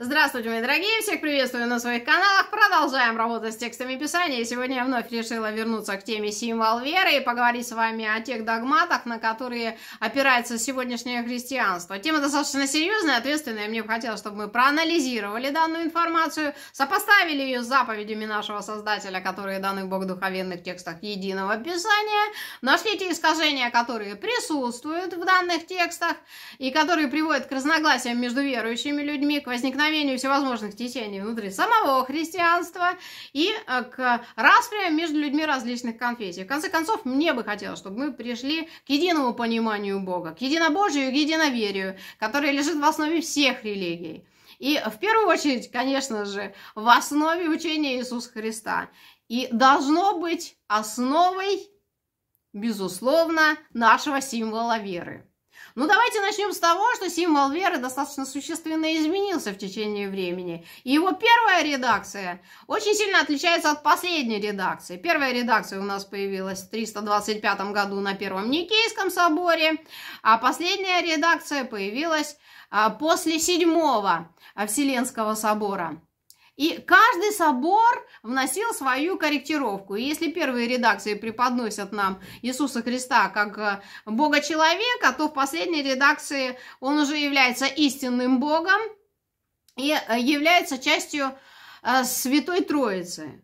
Здравствуйте, мои дорогие! Всех приветствую на своих каналах. Продолжаем работать с текстами писания. сегодня я вновь решила вернуться к теме символ веры и поговорить с вами о тех догматах, на которые опирается сегодняшнее христианство. Тема достаточно серьезная, ответственная. Мне бы хотелось, чтобы мы проанализировали данную информацию, сопоставили ее с заповедями нашего Создателя, которые даны в богодуховенных текстах Единого Писания, нашли те искажения, которые присутствуют в данных текстах и которые приводят к разногласиям между верующими людьми, к возникновению возникновению всевозможных течений внутри самого христианства и э, к распрям между людьми различных конфессий. В конце концов, мне бы хотелось, чтобы мы пришли к единому пониманию Бога, к единобожию, к единоверию, которое лежит в основе всех религий. И э, в первую очередь, конечно же, в основе учения Иисуса Христа. И должно быть основой, безусловно, нашего символа веры. Ну, давайте начнем с того, что символ веры достаточно существенно изменился в течение времени. И его первая редакция очень сильно отличается от последней редакции. Первая редакция у нас появилась в 325 году на Первом Никейском соборе, а последняя редакция появилась а, после Седьмого Вселенского собора. И каждый собор вносил свою корректировку. И если первые редакции преподносят нам Иисуса Христа как э, Бога-человека, то в последней редакции он уже является истинным Богом и э, является частью э, Святой Троицы.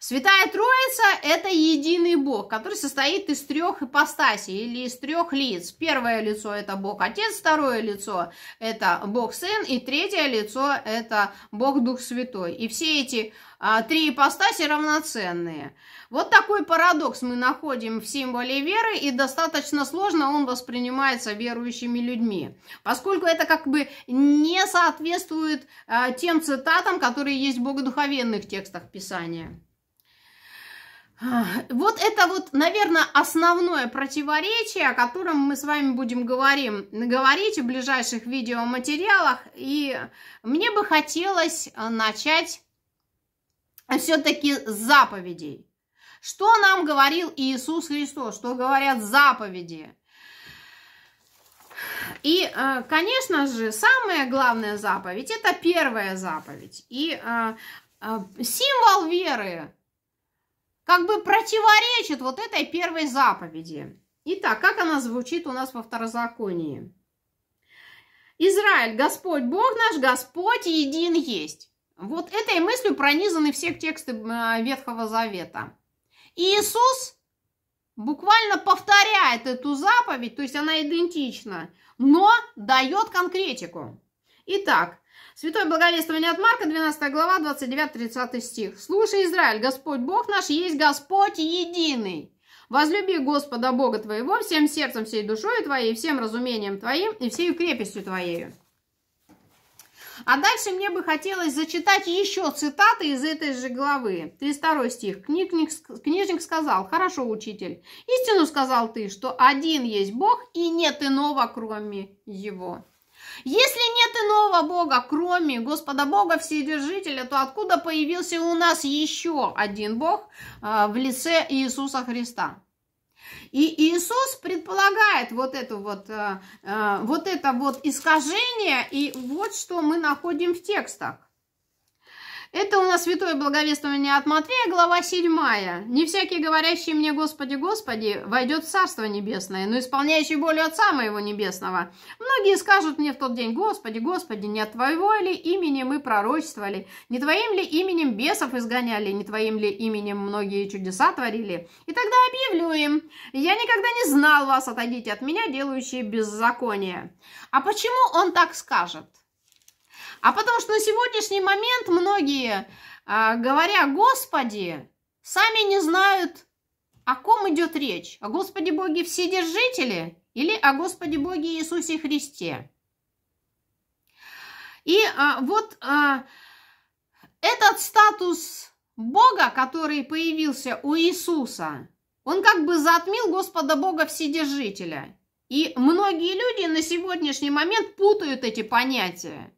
Святая Троица – это единый Бог, который состоит из трех ипостасей или из трех лиц. Первое лицо – это Бог Отец, второе лицо – это Бог Сын, и третье лицо – это Бог Дух Святой. И все эти а, три ипостаси равноценные. Вот такой парадокс мы находим в символе веры, и достаточно сложно он воспринимается верующими людьми, поскольку это как бы не соответствует а, тем цитатам, которые есть в богодуховенных текстах Писания. Вот это вот, наверное, основное противоречие, о котором мы с вами будем говорим, говорить в ближайших видеоматериалах. И мне бы хотелось э, начать э, все-таки с заповедей. Что нам говорил Иисус Христос? Что говорят заповеди? И, э, конечно же, самая главная заповедь – это первая заповедь. И символ веры как бы противоречит вот этой первой заповеди. Итак, как она звучит у нас во второзаконии? Израиль, Господь Бог наш, Господь един есть. Вот этой мыслью пронизаны все тексты а, Ветхого Завета. И Иисус буквально повторяет эту заповедь, то есть она идентична, но дает конкретику. Итак, Святое благовествование от Марка, 12 глава, 29-30 стих. «Слушай, Израиль, Господь Бог наш есть Господь единый». Возлюби Господа Бога твоего всем сердцем, всей душой твоей, всем разумением твоим и всей крепостью твоей. А дальше мне бы хотелось зачитать еще цитаты из этой же главы. 32 стих. Книжник, книжник сказал, хорошо, учитель, истину сказал ты, что один есть Бог и нет иного, кроме Его. Если нет иного Бога, кроме Господа Бога Вседержителя, то откуда появился у нас еще один Бог а, в лице Иисуса Христа? И Иисус предполагает вот, эту вот, а, а, вот это вот искажение, и вот что мы находим в текстах. Это у нас святое благовествование от Матвея, глава 7. «Не всякий, говорящий мне, Господи, Господи, войдет в Царство Небесное, но исполняющий волю Отца Моего Небесного. Многие скажут мне в тот день, Господи, Господи, не от Твоего ли имени мы пророчествовали, не Твоим ли именем бесов изгоняли, не Твоим ли именем многие чудеса творили? И тогда объявлю им, я никогда не знал вас, отойдите от меня, делающие беззаконие». А почему он так скажет? А потому что на сегодняшний момент многие, а, говоря «Господи», сами не знают, о ком идет речь. О Господе Боге Вседержителе или о Господе Боге Иисусе Христе. И а, вот а, этот статус Бога, который появился у Иисуса, он как бы затмил Господа Бога Вседержителя. И многие люди на сегодняшний момент путают эти понятия.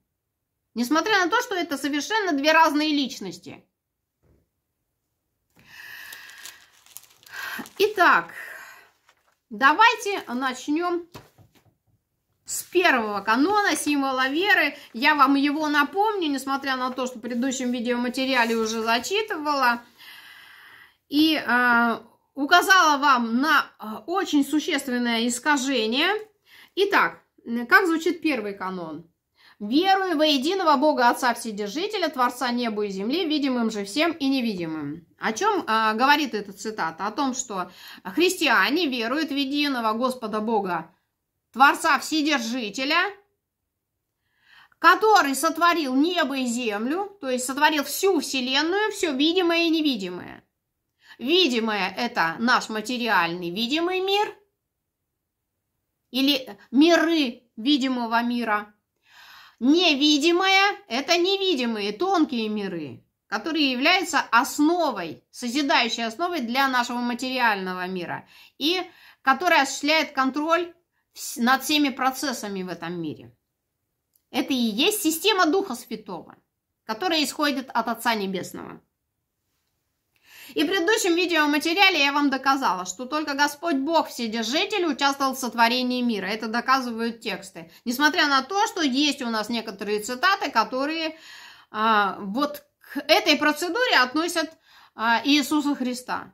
Несмотря на то, что это совершенно две разные личности. Итак, давайте начнем с первого канона символа веры. Я вам его напомню, несмотря на то, что в предыдущем видеоматериале уже зачитывала. И э, указала вам на э, очень существенное искажение. Итак, э, как звучит первый канон? «Верую во единого Бога Отца Вседержителя, Творца неба и земли, видимым же всем и невидимым». О чем э, а, говорит эта цитата? О том, что христиане веруют в единого Господа Бога, Творца Вседержителя, который сотворил небо и землю, то есть сотворил всю Вселенную, все видимое и невидимое. Видимое – это наш материальный видимый мир или миры видимого мира – Невидимое – это невидимые, тонкие миры, которые являются основой, созидающей основой для нашего материального мира и которая осуществляет контроль над всеми процессами в этом мире. Это и есть система Духа Святого, которая исходит от Отца Небесного. И в предыдущем видеоматериале я вам доказала, что только Господь Бог Вседержитель участвовал в сотворении мира. Это доказывают тексты. Несмотря на то, что есть у нас некоторые цитаты, которые а, вот к этой процедуре относят а, Иисуса Христа.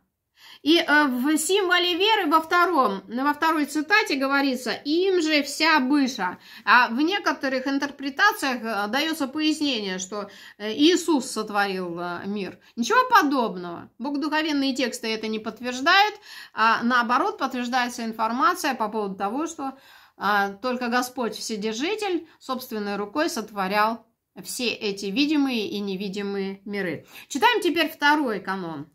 И э, в символе веры во втором, во второй цитате говорится, им же вся быша. А в некоторых интерпретациях э, дается пояснение, что э, Иисус сотворил мир. Ничего подобного. Богодуховенные тексты это не подтверждают, а наоборот подтверждается информация по поводу того, что а, только Господь Вседержитель собственной рукой сотворял все эти видимые и невидимые миры. Читаем теперь второй канон.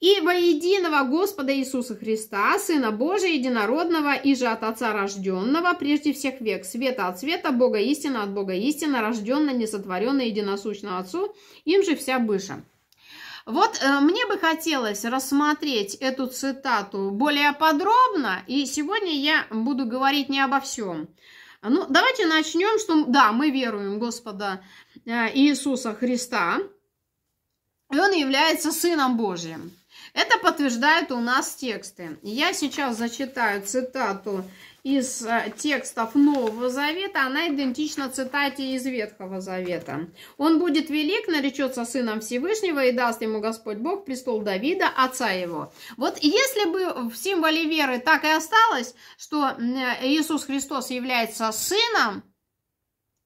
Ибо единого Господа Иисуса Христа, Сына Божия, единородного, и же от Отца рожденного, прежде всех век, света от света, Бога истина от Бога истина, рожденно, несотворенно, единосущного Отцу, им же вся быша. Вот э, мне бы хотелось рассмотреть эту цитату более подробно, и сегодня я буду говорить не обо всем. Ну, давайте начнем, что да, мы веруем Господа э, Иисуса Христа, и Он является Сыном Божьим. Это подтверждают у нас тексты. Я сейчас зачитаю цитату из э, текстов Нового Завета, она идентична цитате из Ветхого Завета. «Он будет велик, наречется сыном Всевышнего, и даст ему Господь Бог престол Давида, отца его». Вот если бы в символе веры так и осталось, что э, Иисус Христос является сыном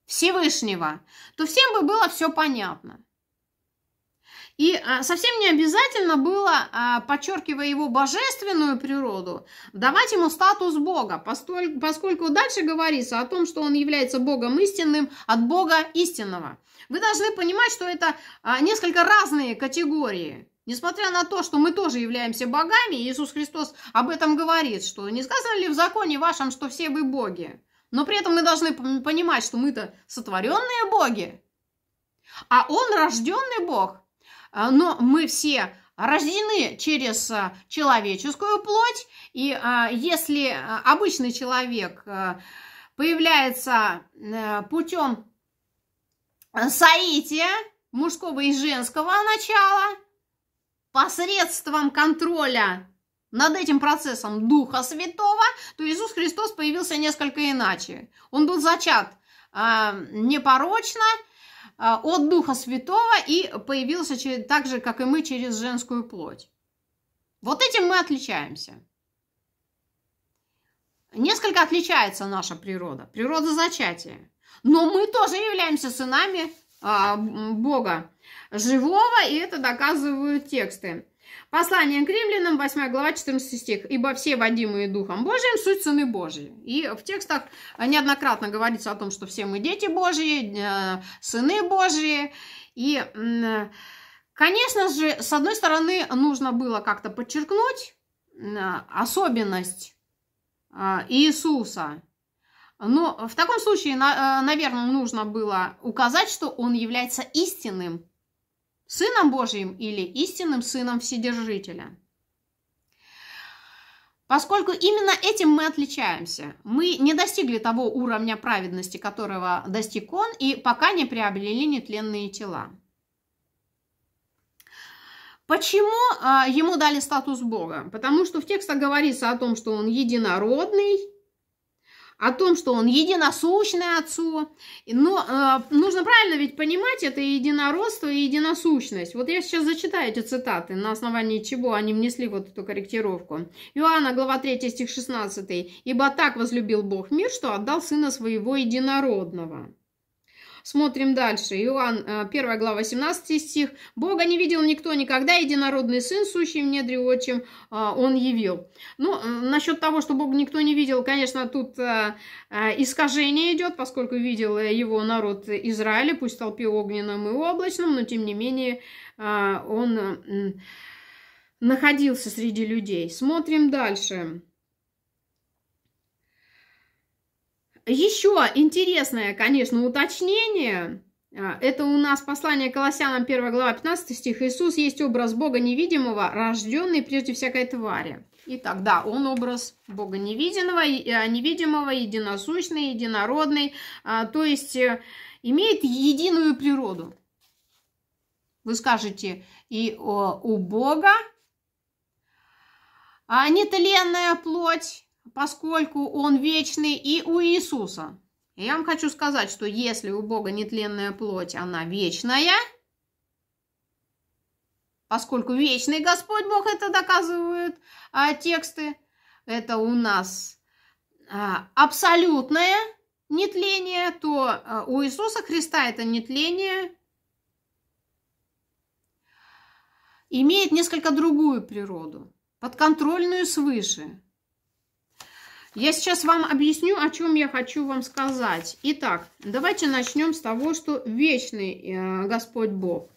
Всевышнего, то всем бы было все понятно. И а, совсем не обязательно было, а, подчеркивая его божественную природу, давать ему статус Бога, поскольку дальше говорится о том, что он является Богом истинным от Бога истинного. Вы должны понимать, что это а, несколько разные категории. Несмотря на то, что мы тоже являемся богами, Иисус Христос об этом говорит, что не сказано ли в законе вашем, что все вы боги? Но при этом мы должны понимать, что мы-то сотворенные боги, а он рожденный бог. А, но мы все рождены через а, человеческую плоть, и а, если обычный человек появляется путем соития мужского и женского начала, посредством контроля над этим процессом Духа Святого, то Иисус Христос появился несколько иначе. Он был зачат непорочно, а, от Духа Святого и появился так же, как и мы, через женскую плоть. Вот этим мы отличаемся. Несколько отличается наша природа, природа зачатия. Но мы тоже являемся сынами а, Бога живого, и это доказывают тексты. Послание к римлянам, 8 глава, 14 стих. «Ибо все, водимые Духом Божиим, суть сыны Божии. И в текстах неоднократно говорится о том, что все мы дети Божии, э, сыны Божии. И, конечно же, с одной стороны, нужно было как-то подчеркнуть особенность э, Иисуса, но в таком случае, э, наверное, нужно было указать, что он является истинным Сыном Божьим или истинным Сыном Вседержителя. Поскольку именно этим мы отличаемся. Мы не достигли того уровня праведности, которого достиг он, и пока не приобрели нетленные тела. Почему а, ему дали статус Бога? Потому что в текстах говорится о том, что он единородный, о том, что он единосущный отцу. Но э, нужно правильно ведь понимать это единородство и единосущность. Вот я сейчас зачитаю эти цитаты, на основании чего они внесли вот эту корректировку. Иоанна, глава 3, стих 16. «Ибо так возлюбил Бог мир, что отдал Сына Своего Единородного». Смотрим дальше. Иоанн, 1 э, глава, 18 стих. «Бога не видел никто никогда, единородный Сын, сущий в недре отчим, э, Он явил». Ну, э, насчет того, что Бога никто не видел, конечно, тут искажение идет, поскольку видел его народ Израиля, пусть в толпе огненном и облачном, но тем не менее он находился среди людей. Смотрим дальше. Еще интересное, конечно, уточнение. А, это у нас послание Колоссянам 1 глава 15 стих. Иисус есть образ Бога невидимого, рожденный прежде всякой твари. Итак, да, он образ Бога невидимого, а, невидимого единосущный, единородный, а, то есть э, имеет единую природу. Вы скажете, и у Бога а нетленная плоть, поскольку он вечный и у Иисуса. Я вам хочу сказать, что если у Бога нетленная плоть, она вечная, поскольку вечный Господь Бог, это доказывают а, тексты, это у нас а, абсолютное нетление, то а, у Иисуса Христа это нетление имеет несколько другую природу, подконтрольную свыше. Я сейчас вам объясню, о чем я хочу вам сказать. Итак, давайте начнем с того, что вечный э, Господь Бог.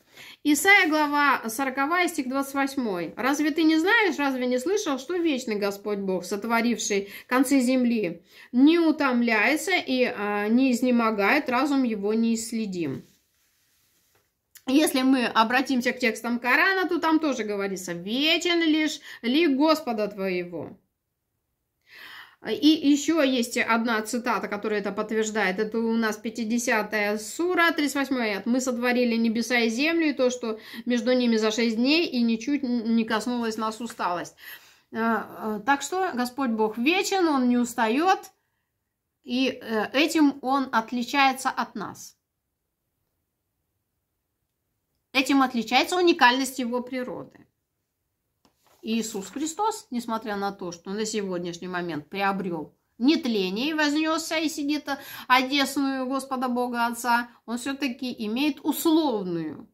Исайя, глава 40, стих 28. «Разве ты не знаешь, разве не слышал, что вечный Господь Бог, сотворивший концы земли, не утомляется и а, не изнемогает, разум его не исследим. Если мы обратимся к текстам Корана, то там тоже говорится «Вечен лишь ли Господа твоего». А, и еще есть одна цитата, которая это подтверждает. Это у нас 50-я сура, 38-я. «Мы сотворили небеса и землю, и то, что между ними за шесть дней, и ничуть не коснулась нас усталость». А, а, так что Господь Бог вечен, Он не устает, и э, этим Он отличается от нас. Этим отличается уникальность Его природы. Иисус Христос, несмотря на то, что на сегодняшний момент приобрел нетление и вознесся и сидит одесную Господа Бога Отца, он все-таки имеет условную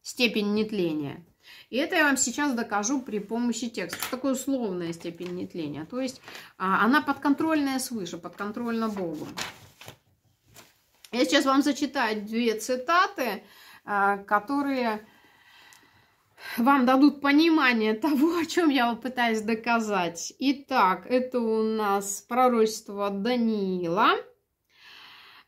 степень нетления. И это я вам сейчас докажу при помощи текста. Такая условная степень нетления. То есть а, она подконтрольная свыше, подконтрольна Богу. Я сейчас вам зачитаю две цитаты, а, которые вам дадут понимание того, о чем я пытаюсь доказать. Итак, это у нас пророчество Даниила.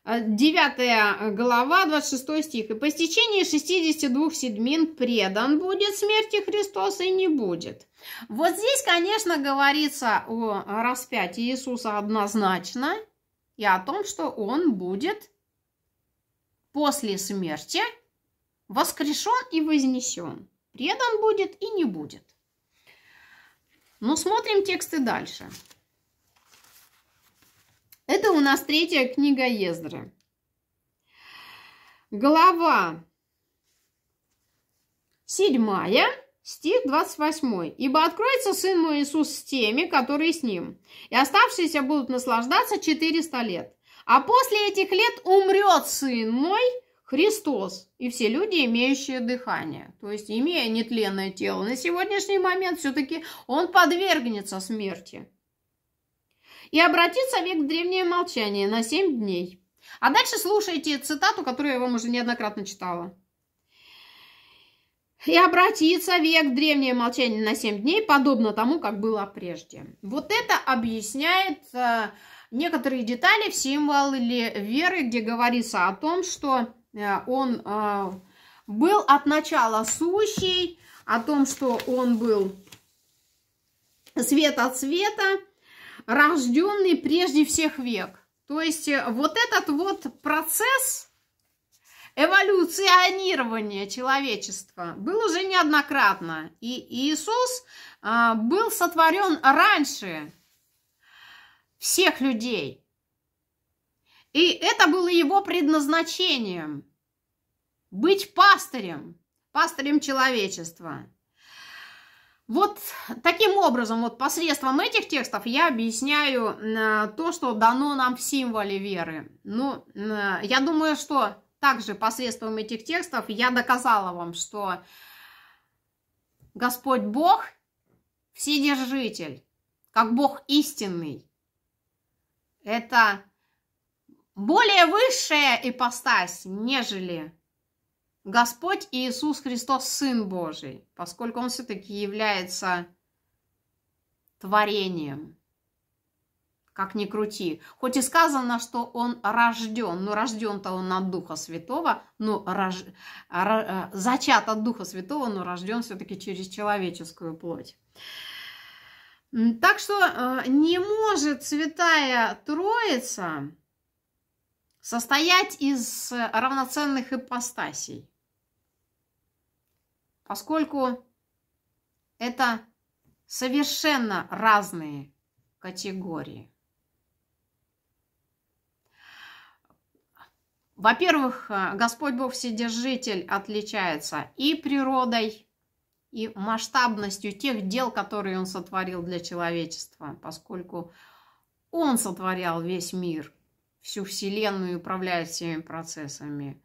9 э, глава, 26 стих. «И по стечении 62 седмин предан будет смерти Христос и не будет». Вот здесь, конечно, говорится о распятии Иисуса однозначно и о том, что Он будет после смерти воскрешен и вознесен. Предан будет и не будет. Но смотрим тексты дальше. Это у нас третья книга Ездры. Глава 7, стих 28. «Ибо откроется Сын мой Иисус с теми, которые с Ним, и оставшиеся будут наслаждаться 400 лет. А после этих лет умрет Сын мой, Христос и все люди, имеющие дыхание, то есть имея нетленное тело, на сегодняшний момент все-таки он подвергнется смерти. И обратится век в древнее молчание на семь дней. А дальше слушайте цитату, которую я вам уже неоднократно читала. И обратится век в древнее молчание на семь дней, подобно тому, как было прежде. Вот это объясняет э, некоторые детали в символе веры, где говорится о том, что Э, он э, был от начала сущий, о том, что он был свет от света, рожденный прежде всех век. То есть э, вот этот вот процесс эволюционирования человечества был уже неоднократно. И Иисус был сотворен раньше всех людей – и это было его предназначением – быть пастырем, пастырем человечества. Вот таким образом, вот посредством этих текстов я объясняю э, то, что дано нам в символе веры. Ну, э, я думаю, что также посредством этих текстов я доказала вам, что Господь Бог – вседержитель, как Бог истинный. Это более высшая ипостась, нежели Господь Иисус Христос, Сын Божий, поскольку Он все-таки является творением, как ни крути. Хоть и сказано, что Он рожден, но рожден-то Он от Духа Святого, но рож... Р... Э, зачат от Духа Святого, но рожден все-таки через человеческую плоть. Так что э, не может Святая Троица состоять из равноценных ипостасей, поскольку это совершенно разные категории. Во-первых, Господь Бог Вседержитель отличается и природой, и масштабностью тех дел, которые Он сотворил для человечества, поскольку Он сотворял весь мир – всю Вселенную и управляет всеми процессами.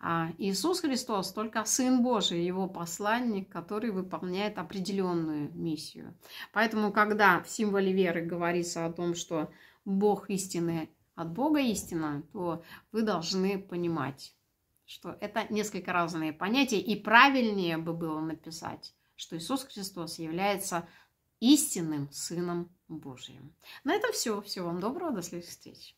А Иисус Христос только Сын Божий, Его посланник, который выполняет определенную миссию. Поэтому, когда в символе веры говорится о том, что Бог истинный, от Бога истина, то вы должны понимать, что это несколько разные понятия, и правильнее бы было написать, что Иисус Христос является истинным Сыном Божьим. На этом все. Всего вам доброго, до следующих встреч.